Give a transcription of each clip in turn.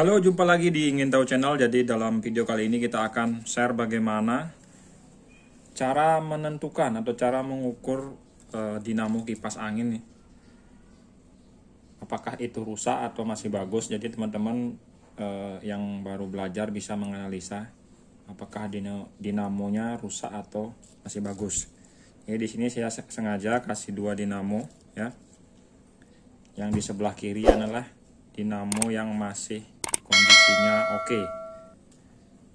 Halo, jumpa lagi di Ingin Tahu Channel. Jadi dalam video kali ini kita akan share bagaimana cara menentukan atau cara mengukur e, dinamo kipas angin nih. Apakah itu rusak atau masih bagus? Jadi teman-teman e, yang baru belajar bisa menganalisa apakah dinamonya rusak atau masih bagus. Jadi di sini saya sengaja kasih dua dinamo ya. Yang di sebelah kiri adalah dinamo yang masih kondisinya oke okay.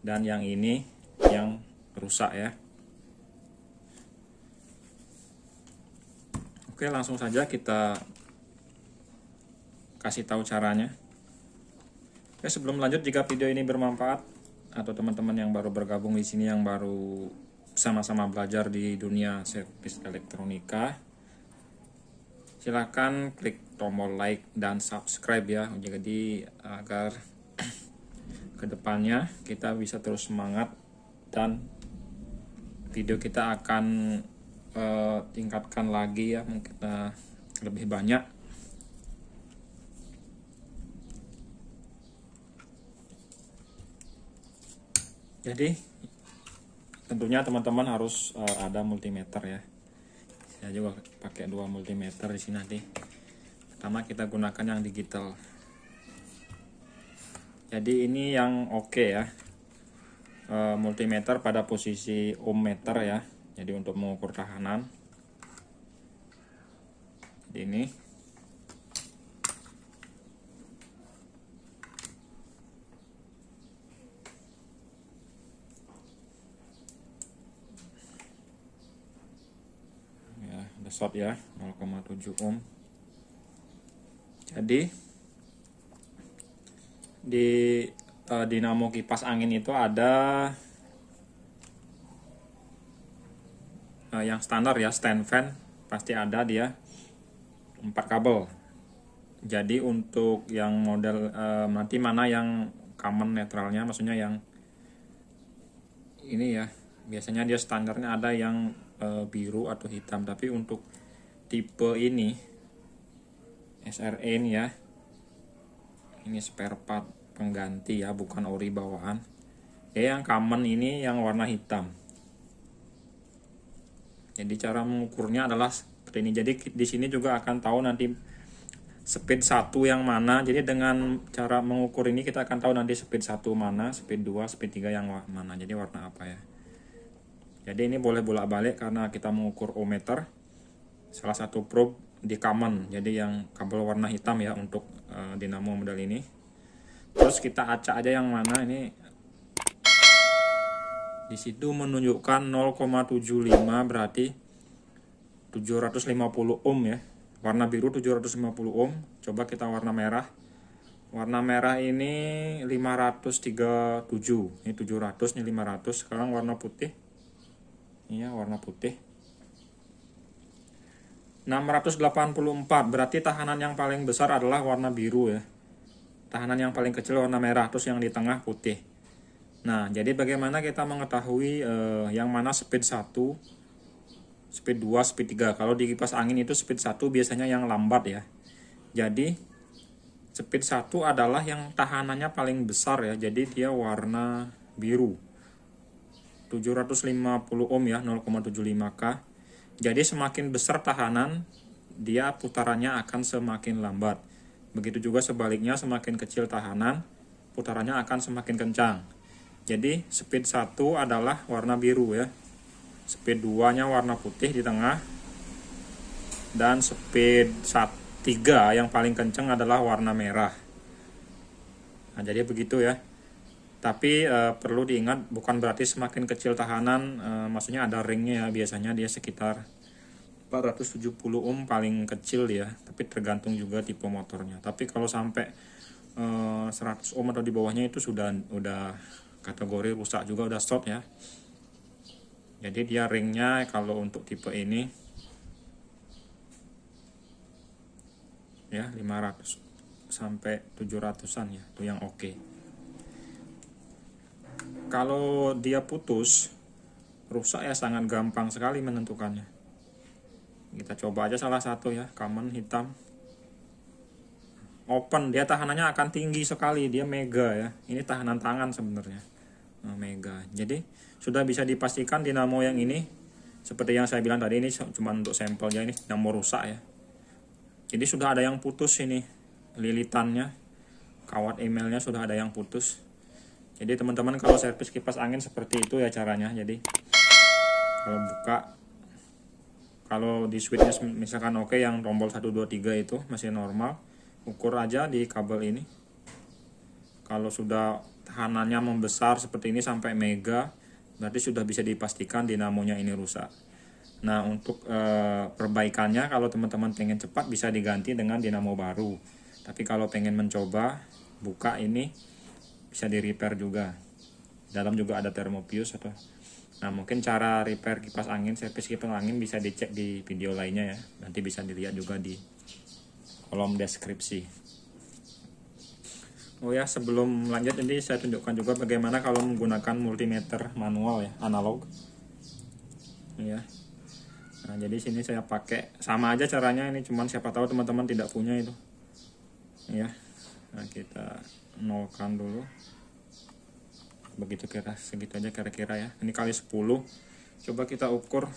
dan yang ini yang rusak ya oke langsung saja kita kasih tahu caranya oke sebelum lanjut jika video ini bermanfaat atau teman-teman yang baru bergabung di sini yang baru sama-sama belajar di dunia servis elektronika silahkan klik tombol like dan subscribe ya jadi agar kedepannya kita bisa terus semangat dan video kita akan uh, tingkatkan lagi ya mungkin uh, lebih banyak jadi tentunya teman-teman harus uh, ada multimeter ya saya juga pakai dua multimeter di sini nanti pertama kita gunakan yang digital jadi ini yang oke okay ya e, multimeter pada posisi ohm meter ya jadi untuk mengukur tahanan ini ya ada short ya 0,7 ohm jadi di uh, dinamo kipas angin itu ada uh, yang standar ya stand fan pasti ada dia empat kabel jadi untuk yang model uh, nanti mana yang common netralnya maksudnya yang ini ya biasanya dia standarnya ada yang uh, biru atau hitam tapi untuk tipe ini SRN ya ini spare part pengganti ya bukan ori bawaan ya yang common ini yang warna hitam jadi cara mengukurnya adalah seperti ini jadi di sini juga akan tahu nanti speed satu yang mana jadi dengan cara mengukur ini kita akan tahu nanti speed satu mana speed 2 speed 3 yang mana jadi warna apa ya jadi ini boleh bolak balik karena kita mengukur ohmeter salah satu probe di common jadi yang kabel warna hitam ya untuk uh, dinamo model ini terus kita acak aja yang mana ini di situ menunjukkan 0,75 berarti 750 ohm ya warna biru 750 ohm coba kita warna merah warna merah ini 537 ini 700 ini 500 sekarang warna putih ini ya warna putih 684 berarti tahanan yang paling besar adalah warna biru ya tahanan yang paling kecil warna merah terus yang di tengah putih nah jadi bagaimana kita mengetahui eh, yang mana speed 1 speed 2 speed 3 kalau di kipas angin itu speed 1 biasanya yang lambat ya jadi speed 1 adalah yang tahanannya paling besar ya jadi dia warna biru 750 ohm ya 0,75k jadi semakin besar tahanan, dia putarannya akan semakin lambat. Begitu juga sebaliknya semakin kecil tahanan, putarannya akan semakin kencang. Jadi speed 1 adalah warna biru ya. Speed 2-nya warna putih di tengah. Dan speed 3 yang paling kencang adalah warna merah. Nah, jadi begitu ya tapi uh, perlu diingat bukan berarti semakin kecil tahanan uh, maksudnya ada ringnya ya biasanya dia sekitar 470 ohm paling kecil ya tapi tergantung juga tipe motornya tapi kalau sampai uh, eh, 100 ohm atau di bawahnya itu sudah udah kategori rusak juga udah stop ya jadi dia ringnya kalau untuk tipe ini ya 500 sampai 700an ya itu yang oke okay kalau dia putus rusak ya sangat gampang sekali menentukannya kita coba aja salah satu ya common hitam open dia tahanannya akan tinggi sekali dia mega ya ini tahanan tangan sebenarnya eh, mega jadi sudah bisa dipastikan dinamo yang ini seperti yang saya bilang tadi ini cuma untuk sampelnya ini dinamo rusak ya jadi sudah ada yang putus ini lilitannya kawat emailnya sudah ada yang putus jadi teman-teman kalau servis kipas angin seperti itu ya caranya jadi kalau buka kalau di switchnya misalkan oke okay, yang tombol 123 itu masih normal ukur aja di kabel ini kalau sudah tahanannya membesar seperti ini sampai mega berarti sudah bisa dipastikan dinamonya ini rusak nah untuk e, perbaikannya kalau teman-teman pengen cepat bisa diganti dengan dinamo baru tapi kalau pengen mencoba buka ini bisa di repair juga dalam juga ada termopius atau nah mungkin cara repair kipas angin servis kipas angin bisa dicek di video lainnya ya nanti bisa dilihat juga di kolom deskripsi oh ya sebelum lanjut ini saya tunjukkan juga bagaimana kalau menggunakan multimeter manual ya analog ya nah jadi sini saya pakai sama aja caranya ini cuman siapa tahu teman-teman tidak punya itu ya nah kita nolkan dulu begitu kira segitu aja kira-kira ya ini kali 10 coba kita ukur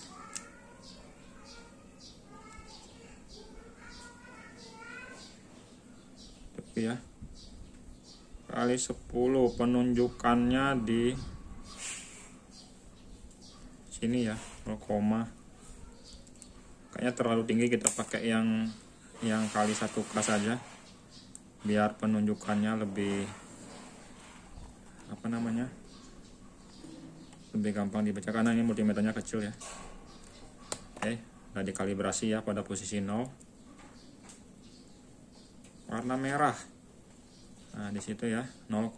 tapi ya kali 10 penunjukannya di sini ya 0, kayaknya terlalu tinggi kita pakai yang yang kali satu k saja biar penunjukannya lebih apa namanya lebih gampang dibaca karena ini multimeternya kecil ya oke udah dikalibrasi ya pada posisi 0 warna merah nah disitu ya 0,5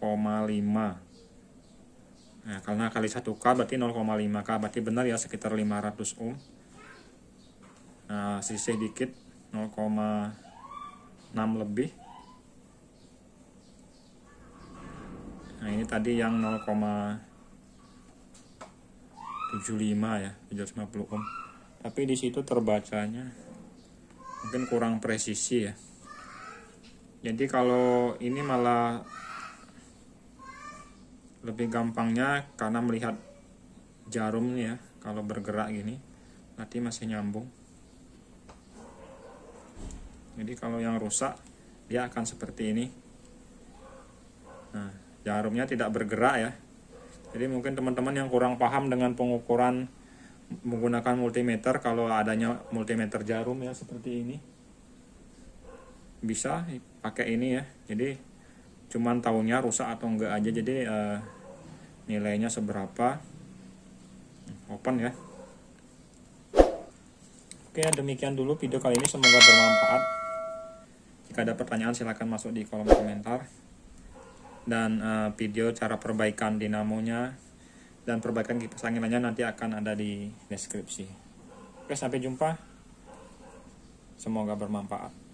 nah karena kali 1K berarti 0,5K berarti benar ya sekitar 500 ohm nah sisih dikit 0,6 lebih nah ini tadi yang 0,75 ya 750 ohm tapi disitu terbacanya mungkin kurang presisi ya jadi kalau ini malah lebih gampangnya karena melihat jarum ya kalau bergerak gini nanti masih nyambung jadi kalau yang rusak dia akan seperti ini nah jarumnya tidak bergerak ya jadi mungkin teman-teman yang kurang paham dengan pengukuran menggunakan multimeter kalau adanya multimeter jarum ya seperti ini bisa pakai ini ya jadi cuman tahunnya rusak atau enggak aja jadi eh, nilainya seberapa open ya oke demikian dulu video kali ini semoga bermanfaat jika ada pertanyaan silahkan masuk di kolom komentar dan uh, video cara perbaikan dinamonya dan perbaikan kipas anginannya nanti akan ada di deskripsi. Oke, sampai jumpa. Semoga bermanfaat.